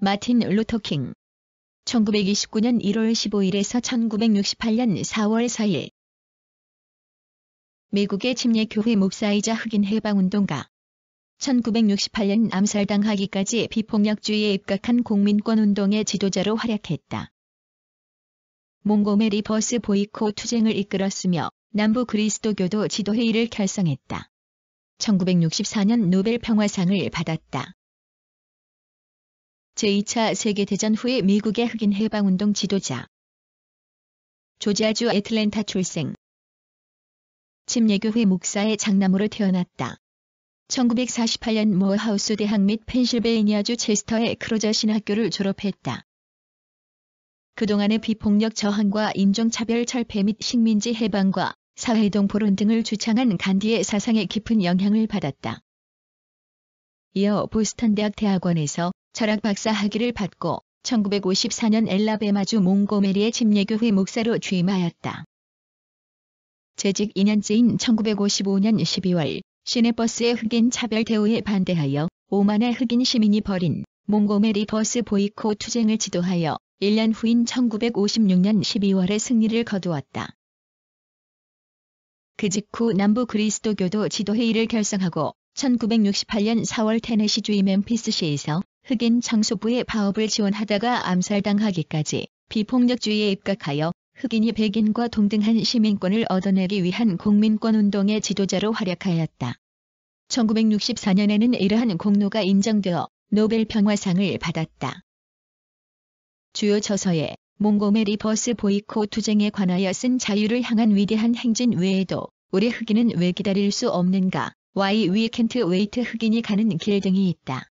마틴 루터킹 1929년 1월 15일에서 1968년 4월 4일 미국의 침례교회 목사이자 흑인 해방운동가 1968년 암살당하기까지 비폭력주의에 입각한 국민권운동의 지도자로 활약했다. 몽고메리 버스 보이코 투쟁을 이끌었으며 남부 그리스도교도 지도회의를 결성했다. 1964년 노벨 평화상을 받았다. 제2차 세계대전 후에 미국의 흑인 해방운동 지도자. 조지아주 애틀랜타 출생. 침례교회 목사의 장남으로 태어났다. 1948년 모하우스 대학 및 펜실베이니아주 체스터의 크로저 신학교를 졸업했다. 그동안의 비폭력 저항과 인종차별 철폐 및 식민지 해방과 사회동포론 등을 주창한 간디의 사상에 깊은 영향을 받았다. 이어 보스턴 대학 대학원에서 철학 박사 학위를 받고 1954년 엘라베마주 몽고메리의 침례교회 목사로 취임하였다. 재직 2년째인 1955년 12월 시내버스의 흑인 차별 대우에 반대하여 5만의 흑인 시민이 벌인 몽고메리 버스 보이코 투쟁을 지도하여 1년 후인 1956년 12월에 승리를 거두었다. 그 직후 남부 그리스도교도 지도회의를 결성하고 1968년 4월 테네시 주의 멤피스시에서 흑인 장소부의 파업을 지원하다가 암살당하기까지 비폭력주의에 입각하여 흑인이 백인과 동등한 시민권을 얻어내기 위한 국민권 운동의 지도자로 활약하였다. 1964년에는 이러한 공로가 인정되어 노벨 평화상을 받았다. 주요 저서에 몽고메리 버스 보이코 투쟁에 관하여 쓴 자유를 향한 위대한 행진 외에도 우리 흑인은 왜 기다릴 수 없는가? 와이 위켄트 웨이트 흑인이 가는 길 등이 있다.